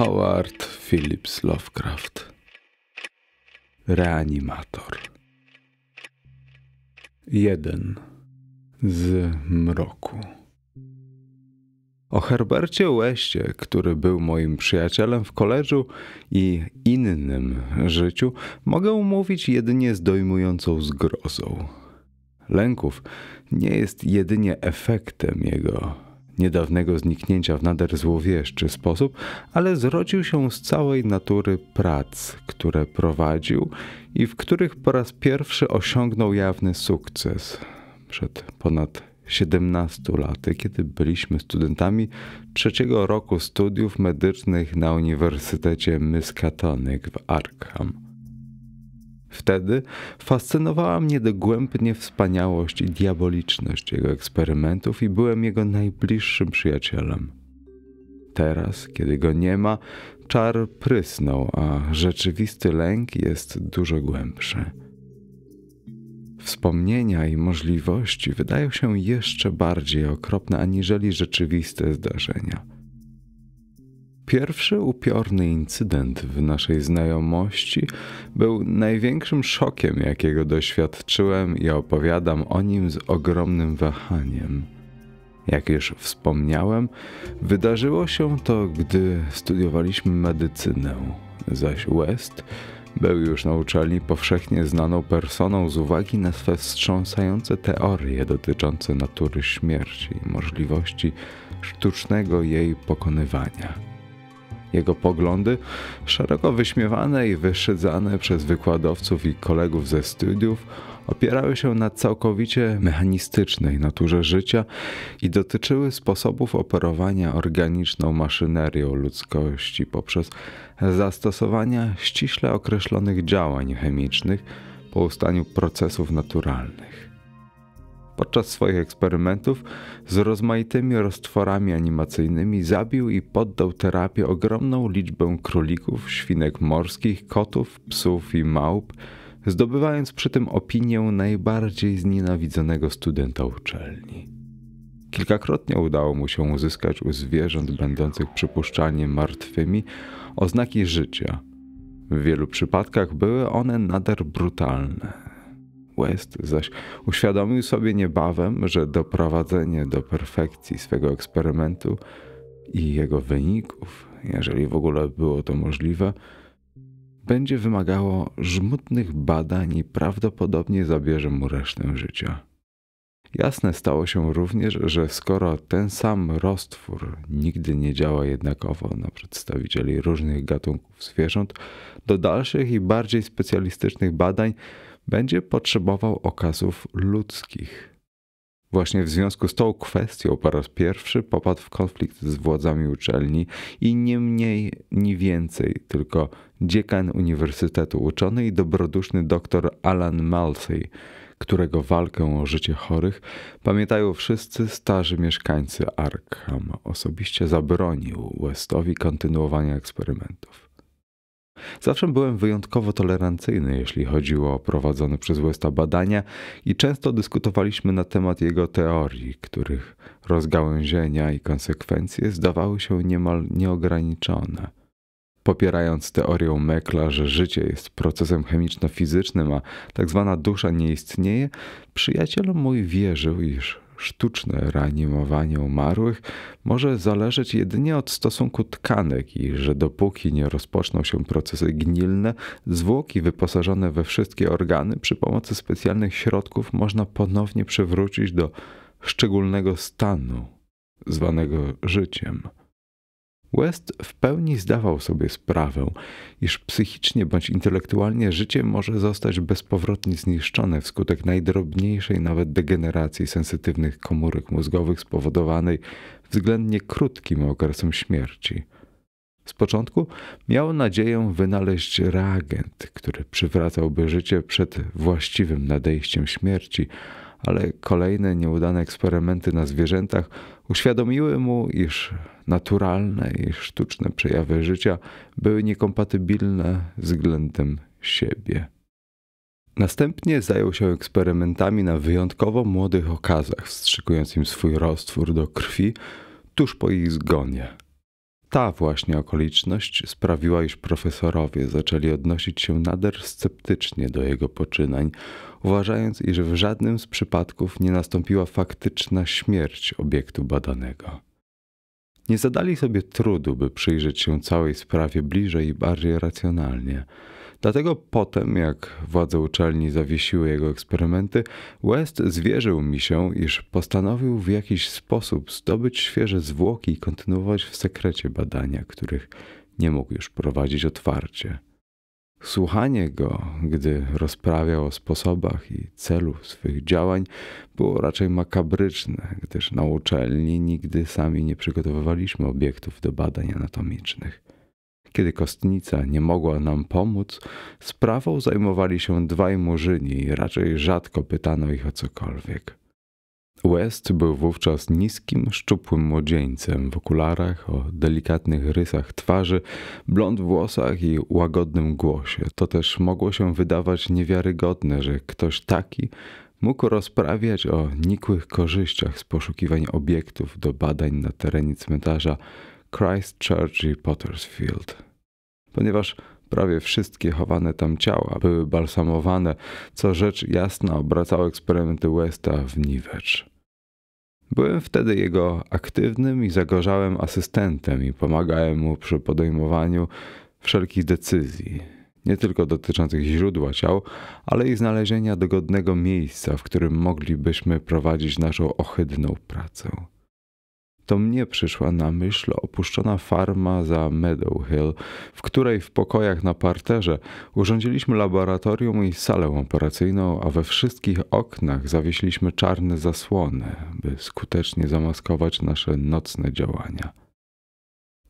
Howard Phillips Lovecraft Reanimator jeden z mroku o Herbercie Łeście, który był moim przyjacielem w koleżu i innym życiu, mogę mówić jedynie z dojmującą zgrozą. Lęków nie jest jedynie efektem jego niedawnego zniknięcia w nader złowieszczy sposób, ale zrodził się z całej natury prac, które prowadził i w których po raz pierwszy osiągnął jawny sukces. Przed ponad 17 laty, kiedy byliśmy studentami trzeciego roku studiów medycznych na Uniwersytecie Miskatonic w Arkham. Wtedy fascynowała mnie dogłębnie wspaniałość i diaboliczność jego eksperymentów i byłem jego najbliższym przyjacielem. Teraz, kiedy go nie ma, czar prysnął, a rzeczywisty lęk jest dużo głębszy. Wspomnienia i możliwości wydają się jeszcze bardziej okropne aniżeli rzeczywiste zdarzenia. Pierwszy upiorny incydent w naszej znajomości był największym szokiem, jakiego doświadczyłem i opowiadam o nim z ogromnym wahaniem. Jak już wspomniałem, wydarzyło się to, gdy studiowaliśmy medycynę, zaś West był już na uczelni powszechnie znaną personą z uwagi na swe wstrząsające teorie dotyczące natury śmierci i możliwości sztucznego jej pokonywania jego poglądy, szeroko wyśmiewane i wyszydzane przez wykładowców i kolegów ze studiów, opierały się na całkowicie mechanistycznej naturze życia i dotyczyły sposobów operowania organiczną maszynerią ludzkości poprzez zastosowania ściśle określonych działań chemicznych po ustaniu procesów naturalnych. Podczas swoich eksperymentów z rozmaitymi roztworami animacyjnymi zabił i poddał terapii ogromną liczbę królików, świnek morskich, kotów, psów i małp, zdobywając przy tym opinię najbardziej znienawidzonego studenta uczelni. Kilkakrotnie udało mu się uzyskać u zwierząt będących przypuszczalnie martwymi oznaki życia. W wielu przypadkach były one nader brutalne, West zaś uświadomił sobie niebawem, że doprowadzenie do perfekcji swego eksperymentu i jego wyników, jeżeli w ogóle było to możliwe, będzie wymagało żmudnych badań i prawdopodobnie zabierze mu resztę życia. Jasne stało się również, że skoro ten sam roztwór nigdy nie działa jednakowo na przedstawicieli różnych gatunków zwierząt, do dalszych i bardziej specjalistycznych badań będzie potrzebował okazów ludzkich. Właśnie w związku z tą kwestią po raz pierwszy popadł w konflikt z władzami uczelni i nie mniej, nie więcej, tylko dziekan Uniwersytetu Uczony i dobroduszny dr Alan Malsey, którego walkę o życie chorych pamiętają wszyscy starzy mieszkańcy Arkham, osobiście zabronił Westowi kontynuowania eksperymentów. Zawsze byłem wyjątkowo tolerancyjny, jeśli chodziło o prowadzone przez Westa badania i często dyskutowaliśmy na temat jego teorii, których rozgałęzienia i konsekwencje zdawały się niemal nieograniczone. Popierając teorię Mekla, że życie jest procesem chemiczno-fizycznym, a tak zwana dusza nie istnieje, przyjaciel mój wierzył, iż sztuczne reanimowanie umarłych może zależeć jedynie od stosunku tkanek i że dopóki nie rozpoczną się procesy gnilne, zwłoki wyposażone we wszystkie organy przy pomocy specjalnych środków można ponownie przywrócić do szczególnego stanu zwanego życiem. West w pełni zdawał sobie sprawę, iż psychicznie bądź intelektualnie życie może zostać bezpowrotnie zniszczone wskutek najdrobniejszej nawet degeneracji sensytywnych komórek mózgowych spowodowanej względnie krótkim okresem śmierci. Z początku miał nadzieję wynaleźć reagent, który przywracałby życie przed właściwym nadejściem śmierci, ale kolejne nieudane eksperymenty na zwierzętach Uświadomiły mu, iż naturalne i sztuczne przejawy życia były niekompatybilne względem siebie. Następnie zajął się eksperymentami na wyjątkowo młodych okazach, wstrzykując im swój roztwór do krwi tuż po ich zgonie. Ta właśnie okoliczność sprawiła, iż profesorowie zaczęli odnosić się nader sceptycznie do jego poczynań, uważając, iż w żadnym z przypadków nie nastąpiła faktyczna śmierć obiektu badanego. Nie zadali sobie trudu, by przyjrzeć się całej sprawie bliżej i bardziej racjonalnie. Dlatego potem, jak władze uczelni zawiesiły jego eksperymenty, West zwierzył mi się, iż postanowił w jakiś sposób zdobyć świeże zwłoki i kontynuować w sekrecie badania, których nie mógł już prowadzić otwarcie. Słuchanie go, gdy rozprawiał o sposobach i celu swych działań, było raczej makabryczne, gdyż na uczelni nigdy sami nie przygotowywaliśmy obiektów do badań anatomicznych. Kiedy kostnica nie mogła nam pomóc, sprawą zajmowali się dwaj murzyni i raczej rzadko pytano ich o cokolwiek. West był wówczas niskim, szczupłym młodzieńcem w okularach, o delikatnych rysach twarzy, blond włosach i łagodnym głosie. To też mogło się wydawać niewiarygodne, że ktoś taki mógł rozprawiać o nikłych korzyściach z poszukiwań obiektów do badań na terenie cmentarza Christchurch i Pottersfield. Ponieważ prawie wszystkie chowane tam ciała były balsamowane, co rzecz jasna obracało eksperymenty Westa w niwecz. Byłem wtedy jego aktywnym i zagorzałym asystentem i pomagałem mu przy podejmowaniu wszelkich decyzji, nie tylko dotyczących źródła ciał, ale i znalezienia dogodnego miejsca, w którym moglibyśmy prowadzić naszą ohydną pracę to mnie przyszła na myśl opuszczona farma za Meadow Hill, w której w pokojach na parterze urządziliśmy laboratorium i salę operacyjną, a we wszystkich oknach zawiesiliśmy czarne zasłony, by skutecznie zamaskować nasze nocne działania.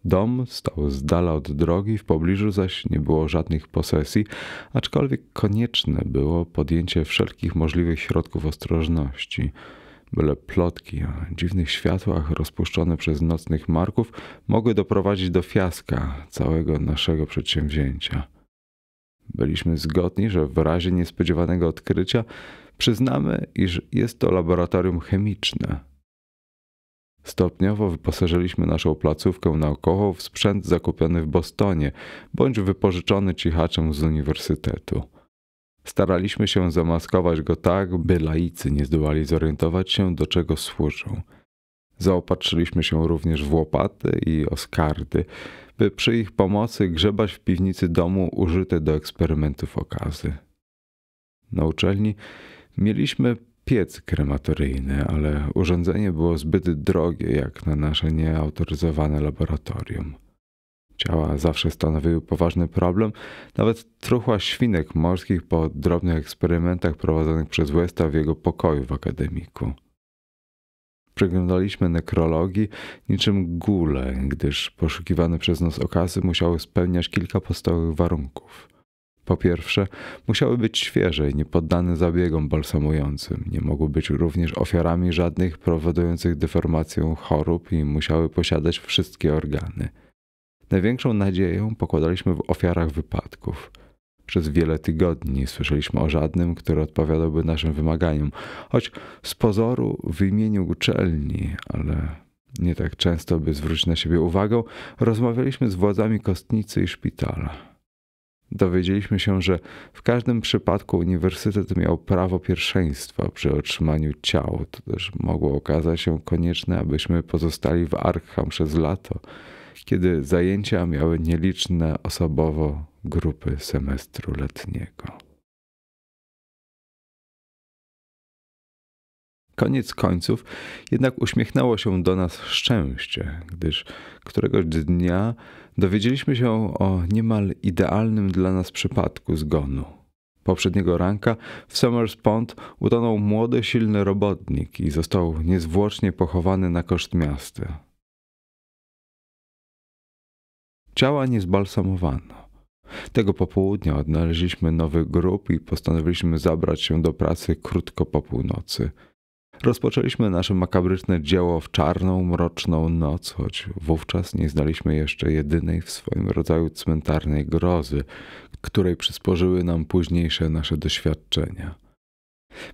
Dom stał z dala od drogi, w pobliżu zaś nie było żadnych posesji, aczkolwiek konieczne było podjęcie wszelkich możliwych środków ostrożności – Byle plotki o dziwnych światłach rozpuszczone przez nocnych marków mogły doprowadzić do fiaska całego naszego przedsięwzięcia. Byliśmy zgodni, że w razie niespodziewanego odkrycia przyznamy, iż jest to laboratorium chemiczne. Stopniowo wyposażyliśmy naszą placówkę naukową w sprzęt zakupiony w Bostonie bądź wypożyczony cichaczem z uniwersytetu. Staraliśmy się zamaskować go tak, by laicy nie zdołali zorientować się, do czego służą. Zaopatrzyliśmy się również w łopaty i oskardy, by przy ich pomocy grzebać w piwnicy domu użyte do eksperymentów okazy. Na uczelni mieliśmy piec krematoryjny, ale urządzenie było zbyt drogie jak na nasze nieautoryzowane laboratorium ciała zawsze stanowiły poważny problem. Nawet truchła świnek morskich po drobnych eksperymentach prowadzonych przez Westa w jego pokoju w akademiku. Przeglądaliśmy nekrologii niczym gule, gdyż poszukiwane przez nas okazy musiały spełniać kilka podstawowych warunków. Po pierwsze, musiały być świeże i niepoddane zabiegom balsamującym. Nie mogły być również ofiarami żadnych prowadzących deformację chorób i musiały posiadać wszystkie organy. Największą nadzieję pokładaliśmy w ofiarach wypadków. Przez wiele tygodni słyszeliśmy o żadnym, który odpowiadałby naszym wymaganiom, choć z pozoru w imieniu uczelni, ale nie tak często, by zwrócić na siebie uwagę, rozmawialiśmy z władzami kostnicy i szpitala. Dowiedzieliśmy się, że w każdym przypadku uniwersytet miał prawo pierwszeństwa przy otrzymaniu ciał, to też mogło okazać się konieczne, abyśmy pozostali w Arkham przez lato kiedy zajęcia miały nieliczne osobowo grupy semestru letniego. Koniec końców jednak uśmiechnęło się do nas szczęście, gdyż któregoś dnia dowiedzieliśmy się o niemal idealnym dla nas przypadku zgonu. Poprzedniego ranka w Summers Pond utonął młody, silny robotnik i został niezwłocznie pochowany na koszt miasta. Ciała nie zbalsamowano. Tego popołudnia odnaleźliśmy nowy grób i postanowiliśmy zabrać się do pracy krótko po północy. Rozpoczęliśmy nasze makabryczne dzieło w czarną, mroczną noc, choć wówczas nie znaliśmy jeszcze jedynej w swoim rodzaju cmentarnej grozy, której przysporzyły nam późniejsze nasze doświadczenia.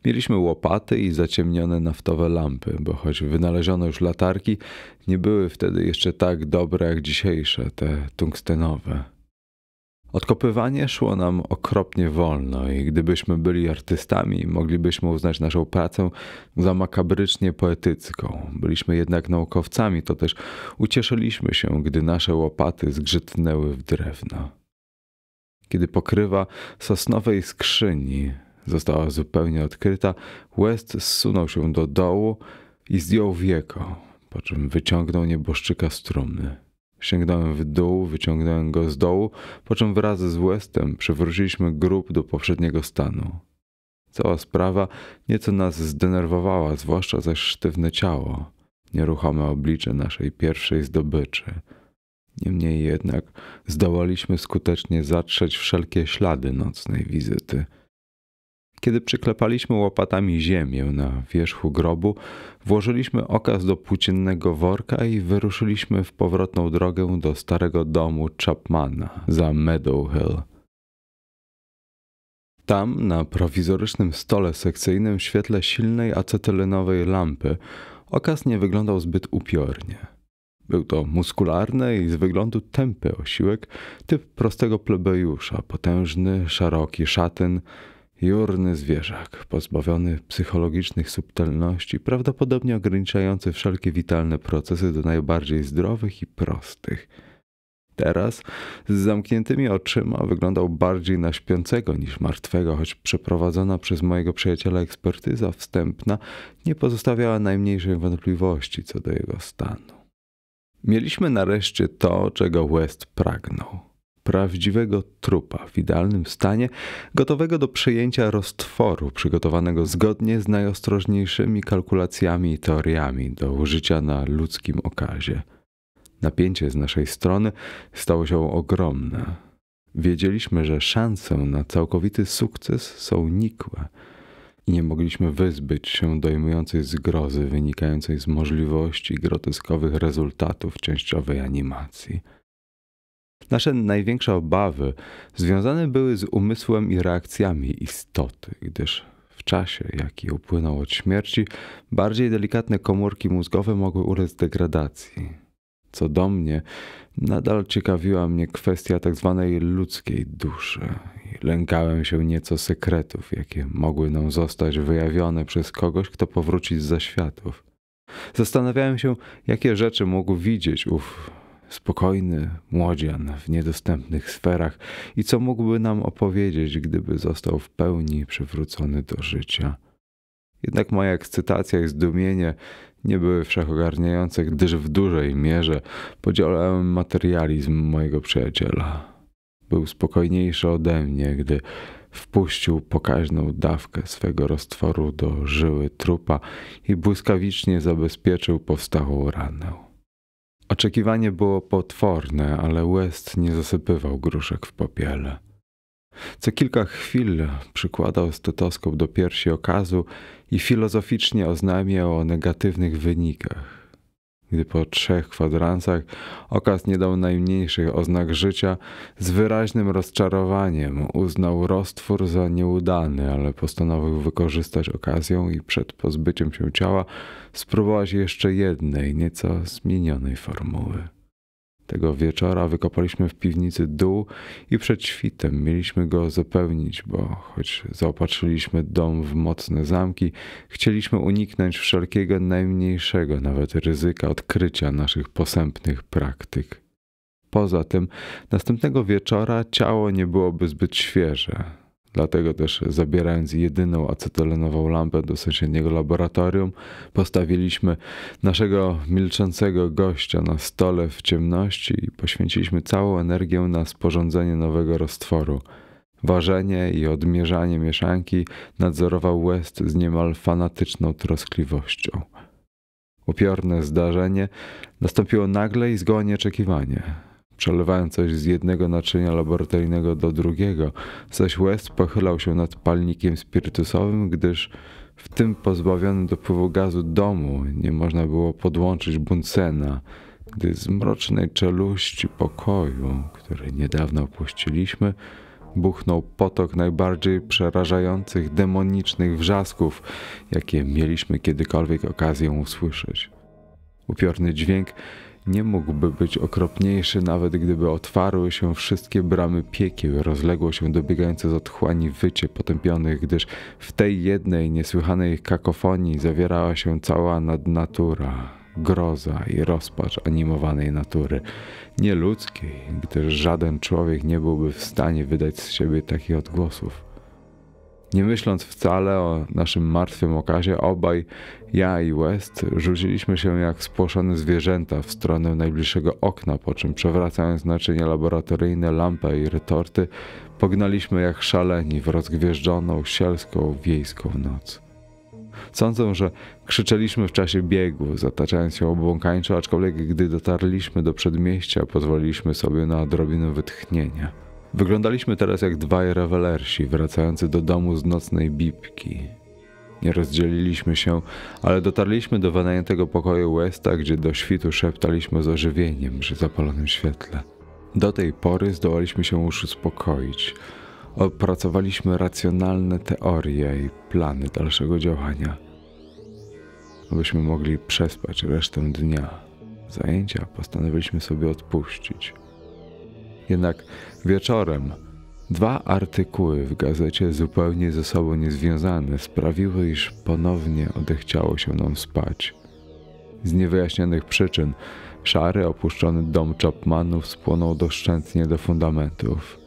Mieliśmy łopaty i zaciemnione naftowe lampy, bo choć wynaleziono już latarki, nie były wtedy jeszcze tak dobre jak dzisiejsze, te tungstenowe. Odkopywanie szło nam okropnie wolno i gdybyśmy byli artystami, moglibyśmy uznać naszą pracę za makabrycznie poetycką. Byliśmy jednak naukowcami, to też ucieszyliśmy się, gdy nasze łopaty zgrzytnęły w drewno. Kiedy pokrywa sosnowej skrzyni została zupełnie odkryta, West zsunął się do dołu i zdjął wieko, po czym wyciągnął nieboszczyka z trumny. Sięgnąłem w dół, wyciągnąłem go z dołu, po czym wraz z Westem przywróciliśmy grób do poprzedniego stanu. Cała sprawa nieco nas zdenerwowała, zwłaszcza zaś sztywne ciało, nieruchome oblicze naszej pierwszej zdobyczy. Niemniej jednak zdołaliśmy skutecznie zatrzeć wszelkie ślady nocnej wizyty – kiedy przyklepaliśmy łopatami ziemię na wierzchu grobu, włożyliśmy okaz do płóciennego worka i wyruszyliśmy w powrotną drogę do starego domu Chapmana za Meadow Hill. Tam, na prowizorycznym stole sekcyjnym w świetle silnej acetylenowej lampy, okaz nie wyglądał zbyt upiornie. Był to muskularny i z wyglądu tępy osiłek, typ prostego plebejusza, potężny, szeroki szatyn, Jurny zwierzak, pozbawiony psychologicznych subtelności, prawdopodobnie ograniczający wszelkie witalne procesy do najbardziej zdrowych i prostych. Teraz z zamkniętymi oczyma wyglądał bardziej na śpiącego niż martwego, choć przeprowadzona przez mojego przyjaciela ekspertyza wstępna nie pozostawiała najmniejszej wątpliwości co do jego stanu. Mieliśmy nareszcie to, czego West pragnął prawdziwego trupa w idealnym stanie, gotowego do przyjęcia roztworu, przygotowanego zgodnie z najostrożniejszymi kalkulacjami i teoriami do użycia na ludzkim okazie. Napięcie z naszej strony stało się ogromne. Wiedzieliśmy, że szanse na całkowity sukces są nikłe i nie mogliśmy wyzbyć się dojmującej zgrozy wynikającej z możliwości groteskowych rezultatów częściowej animacji. Nasze największe obawy związane były z umysłem i reakcjami istoty, gdyż w czasie, jaki upłynął od śmierci, bardziej delikatne komórki mózgowe mogły ulec degradacji. Co do mnie, nadal ciekawiła mnie kwestia tzw. Tak ludzkiej duszy i lękałem się nieco sekretów, jakie mogły nam zostać wyjawione przez kogoś, kto powróci z zaświatów. Zastanawiałem się, jakie rzeczy mógł widzieć ów spokojny młodzian w niedostępnych sferach i co mógłby nam opowiedzieć, gdyby został w pełni przywrócony do życia. Jednak moja ekscytacja i zdumienie nie były wszechogarniające, gdyż w dużej mierze podzielałem materializm mojego przyjaciela. Był spokojniejszy ode mnie, gdy wpuścił pokaźną dawkę swego roztworu do żyły trupa i błyskawicznie zabezpieczył powstałą ranę. Oczekiwanie było potworne, ale West nie zasypywał gruszek w popiele. Co kilka chwil przykładał stetoskop do piersi okazu i filozoficznie oznajmiał o negatywnych wynikach. Gdy po trzech kwadransach okaz nie dał najmniejszych oznak życia, z wyraźnym rozczarowaniem uznał roztwór za nieudany, ale postanowił wykorzystać okazję i przed pozbyciem się ciała spróbować jeszcze jednej, nieco zmienionej formuły. Tego wieczora wykopaliśmy w piwnicy dół i przed świtem mieliśmy go zapełnić, bo choć zaopatrzyliśmy dom w mocne zamki, chcieliśmy uniknąć wszelkiego najmniejszego nawet ryzyka odkrycia naszych posępnych praktyk. Poza tym, następnego wieczora ciało nie byłoby zbyt świeże. Dlatego też zabierając jedyną acetylenową lampę do sąsiedniego laboratorium, postawiliśmy naszego milczącego gościa na stole w ciemności i poświęciliśmy całą energię na sporządzenie nowego roztworu. Ważenie i odmierzanie mieszanki nadzorował West z niemal fanatyczną troskliwością. Upiorne zdarzenie nastąpiło nagle i zgoła nieoczekiwanie przelewałem coś z jednego naczynia laboratoryjnego do drugiego, zaś West pochylał się nad palnikiem spirytusowym, gdyż w tym pozbawionym dopływu gazu domu nie można było podłączyć Bunsena, gdy z mrocznej czeluści pokoju, który niedawno opuściliśmy, buchnął potok najbardziej przerażających, demonicznych wrzasków, jakie mieliśmy kiedykolwiek okazję usłyszeć. Upiorny dźwięk nie mógłby być okropniejszy, nawet gdyby otwarły się wszystkie bramy piekieł, rozległo się dobiegające z otchłani wycie potępionych, gdyż w tej jednej niesłychanej kakofonii zawierała się cała nadnatura, groza i rozpacz animowanej natury, nieludzkiej, gdyż żaden człowiek nie byłby w stanie wydać z siebie takich odgłosów. Nie myśląc wcale o naszym martwym okazie, obaj, ja i West, rzuciliśmy się jak spłoszone zwierzęta w stronę najbliższego okna, po czym przewracając naczynia laboratoryjne, lampę i retorty, pognaliśmy jak szaleni w rozgwieżdżoną, sielską, wiejską noc. Sądzę, że krzyczeliśmy w czasie biegu, zataczając się obłąkańczo, aczkolwiek gdy dotarliśmy do przedmieścia, pozwoliliśmy sobie na odrobinę wytchnienia. Wyglądaliśmy teraz jak dwaj rewelersi wracający do domu z nocnej bibki. Nie rozdzieliliśmy się, ale dotarliśmy do wynajętego pokoju Westa, gdzie do świtu szeptaliśmy z ożywieniem przy zapalonym świetle. Do tej pory zdołaliśmy się już uspokoić. Opracowaliśmy racjonalne teorie i plany dalszego działania, abyśmy mogli przespać resztę dnia. Zajęcia postanowiliśmy sobie odpuścić. Jednak wieczorem dwa artykuły w gazecie zupełnie ze sobą niezwiązane sprawiły, iż ponownie odechciało się nam spać. Z niewyjaśnionych przyczyn szary, opuszczony dom Chapmanów spłonął doszczętnie do fundamentów.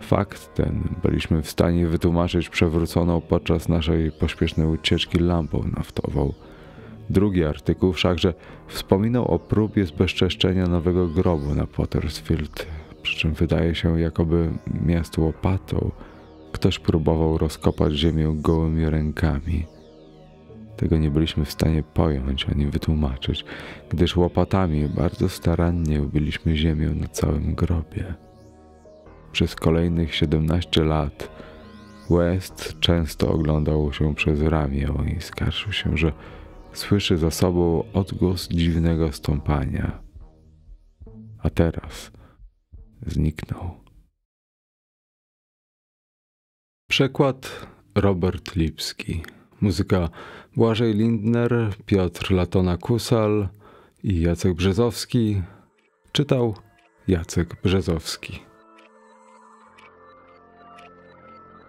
Fakt ten byliśmy w stanie wytłumaczyć przewróconą podczas naszej pośpiesznej ucieczki lampą naftową. Drugi artykuł wszakże wspominał o próbie zbezczeszczenia nowego grobu na Pottersfield przy czym wydaje się, jakoby miast łopatą ktoś próbował rozkopać ziemię gołymi rękami. Tego nie byliśmy w stanie pojąć ani wytłumaczyć, gdyż łopatami bardzo starannie ubiliśmy ziemię na całym grobie. Przez kolejnych 17 lat West często oglądał się przez ramię i skarżył się, że słyszy za sobą odgłos dziwnego stąpania. A teraz zniknął. Przekład Robert Lipski. Muzyka Błażej Lindner, Piotr Latona Kusal i Jacek Brzezowski. Czytał Jacek Brzezowski.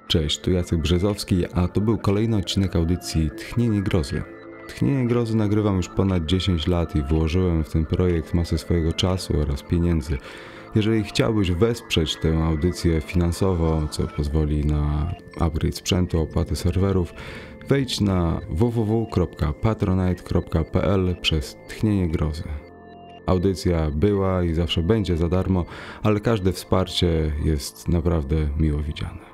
Cześć, tu Jacek Brzezowski, a to był kolejny odcinek audycji Tchnienie Grozy. Tchnienie Grozy nagrywam już ponad 10 lat i włożyłem w ten projekt masę swojego czasu oraz pieniędzy. Jeżeli chciałbyś wesprzeć tę audycję finansowo, co pozwoli na upgrade sprzętu, opłaty serwerów, wejdź na www.patronite.pl przez tchnienie grozy. Audycja była i zawsze będzie za darmo, ale każde wsparcie jest naprawdę miło widziane.